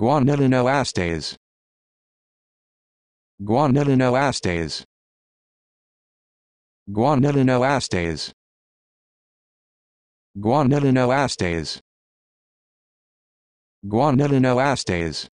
Guanylinoastase. Guanylinoastase. Guanylinoastase. Guanylinoastase. astes.